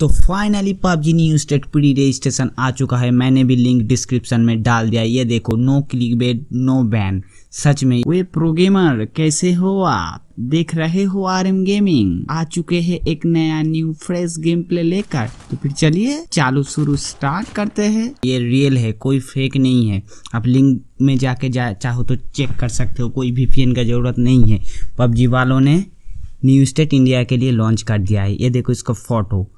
तो finally PUBG new state pre registration आ चुका है मैंने भी लिंक डिस्क्रिप्शन में डाल दिया ये देखो no click bait no ban सच में वे प्रोगेमर कैसे हो आप देख रहे हो आर एम गेमिंग आ चुके हैं एक नया न्यू फ्रेश गेम प्ले लेकर तो फिर चलिए चालू शुरू स्टार्ट करते हैं ये रियल है कोई फेक नहीं है आप लिंक में जाके जा चाहो तो चेक कर सकते हो कोई भी फीन का जरूरत नहीं है पबजी वालों ने न्यू स्टेट इंडिया के लिए लॉन्च कर दिया है ये देखो इसका फोटो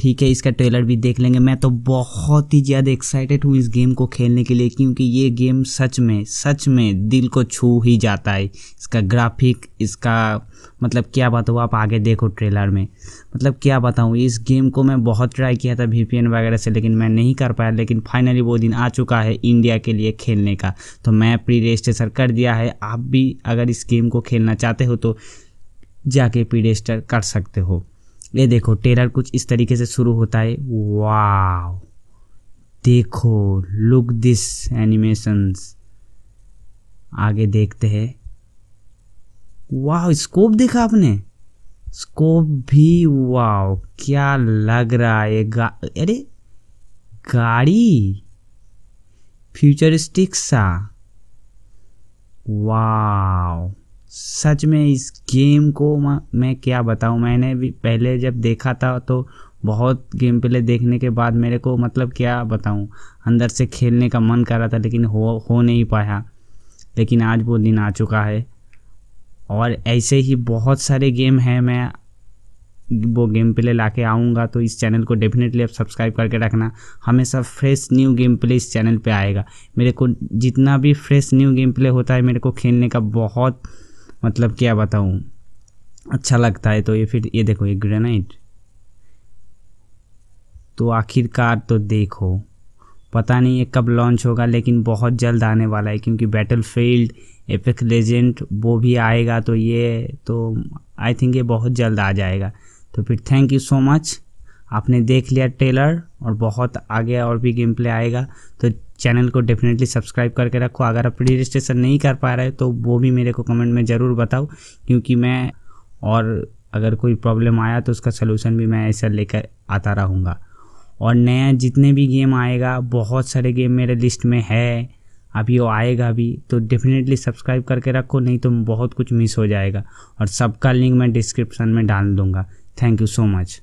ठीक है इसका ट्रेलर भी देख लेंगे मैं तो बहुत ही ज़्यादा एक्साइटेड हूँ इस गेम को खेलने के लिए क्योंकि ये गेम सच में सच में दिल को छू ही जाता है इसका ग्राफिक इसका मतलब क्या बात हो आप आगे देखो ट्रेलर में मतलब क्या बताऊँ इस गेम को मैं बहुत ट्राई किया था वी वगैरह से लेकिन मैं नहीं कर पाया लेकिन फाइनली वो दिन आ चुका है इंडिया के लिए खेलने का तो मैं प्री रजिस्ट्रेशन कर दिया है आप भी अगर इस गेम को खेलना चाहते हो तो जाके प्री रजिस्टर कर सकते हो ये देखो टेरर कुछ इस तरीके से शुरू होता है वाओ देखो लुक दिस एनिमेशंस आगे देखते हैं वाह स्कोप देखा आपने स्कोप भी वाह क्या लग रहा है गा, अरे गाड़ी फ्यूचरिस्टिक सा वाह सच में इस गेम को मैं क्या बताऊँ मैंने भी पहले जब देखा था तो बहुत गेम प्ले देखने के बाद मेरे को मतलब क्या बताऊँ अंदर से खेलने का मन कर रहा था लेकिन हो हो नहीं पाया लेकिन आज वो दिन आ चुका है और ऐसे ही बहुत सारे गेम हैं मैं वो गेम प्ले ला के आऊँगा तो इस चैनल को डेफिनेटली आप सब्सक्राइब करके रखना हमेशा फ्रेश न्यू गेम प्ले इस चैनल पे आएगा मेरे को जितना भी फ्रेश न्यू गेम प्ले होता है मेरे को खेलने का बहुत मतलब क्या बताऊँ अच्छा लगता है तो ये फिर ये देखो ये ग्रेनाइट तो आखिरकार तो देखो पता नहीं ये कब लॉन्च होगा लेकिन बहुत जल्द आने वाला है क्योंकि बैटल फील्ड एपिक लेजेंड वो भी आएगा तो ये तो आई थिंक ये बहुत जल्द आ जाएगा तो फिर थैंक यू सो मच आपने देख लिया ट्रेलर और बहुत आगे और भी गेम प्ले आएगा तो चैनल को डेफिनेटली सब्सक्राइब करके रखो अगर आप रजिस्ट्रेशन नहीं कर पा रहे तो वो भी मेरे को कमेंट में ज़रूर बताओ क्योंकि मैं और अगर कोई प्रॉब्लम आया तो उसका सलूशन भी मैं ऐसा लेकर आता रहूँगा और नया जितने भी गेम आएगा बहुत सारे गेम मेरे लिस्ट में है अभी वो आएगा भी तो डेफिनेटली सब्सक्राइब करके रखो नहीं तो बहुत कुछ मिस हो जाएगा और सबका लिंक मैं डिस्क्रिप्शन में डाल दूँगा थैंक यू सो मच